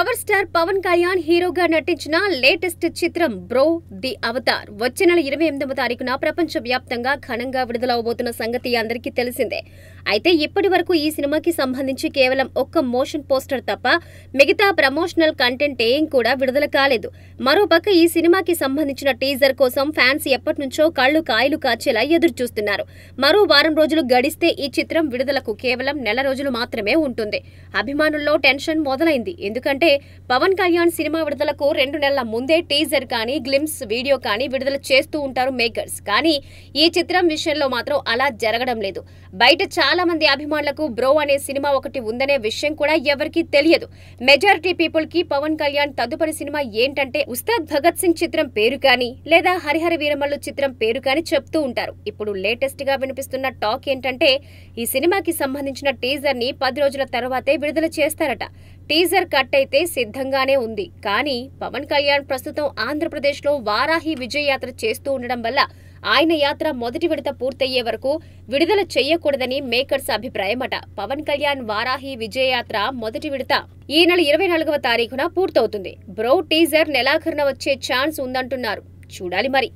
power star Pawan Kalyan హీరోగా నటించిన latest చిత్రం బ్రో ది అవతార్ వచ్చే నెల ఇరవై ఎనిమిదవ తారీఖున ప్రపంచ వ్యాప్తంగా ఘనంగా విడుదలవబోతున్న సంగతి అందరికీ తెలిసిందే అయితే ఇప్పటి వరకు ఈ సినిమాకి సంబంధించి కేవలం ఒక్క మోషన్ పోస్టర్ తప్ప మిగతా ప్రమోషనల్ కంటెంట్ ఏం కూడా విడుదల కాలేదు మరోపక్క ఈ సినిమాకి సంబంధించిన టీజర్ కోసం ఫ్యాన్స్ ఎప్పటి నుంచో కళ్ళు కాయలు కాచేలా ఎదురు చూస్తున్నారు మరో వారం రోజులు గడిస్తే ఈ చిత్రం విడుదలకు కేవలం నెల రోజులు మాత్రమే ఉంటుంది అభిమానుల్లో టెన్షన్ మొదలైంది ఎందుకంటే అయితే పవన్ కళ్యాణ్ సినిమా విడుదలకు రెండు నెలల ముందే టీజర్ కానీ గ్లిమ్స్ వీడియో కానీ విడుదల చేస్తూ ఉంటారు మేకర్స్ కానీ ఈ చిత్రం విషయంలో మాత్రం అలా జరగడం లేదు బయట చాలా మంది అభిమానులకు బ్రో అనే సినిమా ఒకటి ఉందనే విషయం కూడా ఎవరికీ తెలియదు మెజారిటీ పీపుల్ కి పవన్ కళ్యాణ్ తదుపరి సినిమా ఏంటంటే ఉస్తాద్ భగత్ సింగ్ చిత్రం పేరు కానీ లేదా హరిహర వీరమల్లు చిత్రం పేరు కానీ చెప్తూ ఉంటారు ఇప్పుడు లేటెస్ట్ గా వినిపిస్తున్న టాక్ ఏంటంటే ఈ సినిమాకి సంబంధించిన టీజర్ ని పది రోజుల తర్వాతే విడుదల చేస్తారట టీజర్ కట్ అయితే సిద్ధంగానే ఉంది కానీ పవన్ కళ్యాణ్ ప్రస్తుతం ఆంధ్రప్రదేశ్లో వారాహి విజయయాత్ర చేస్తూ ఉండడం వల్ల ఆయన యాత్ర మొదటి విడత పూర్తయ్యే వరకు విడుదల చేయకూడదని మేకర్స్ అభిప్రాయమట పవన్ కళ్యాణ్ వారాహి విజయయాత్ర మొదటి విడత ఈ నెల ఇరవై నాలుగవ తారీఖున పూర్తవుతుంది బ్రో టీజర్ నెలాఖరున వచ్చే ఛాన్స్ ఉందంటున్నారు చూడాలి మరి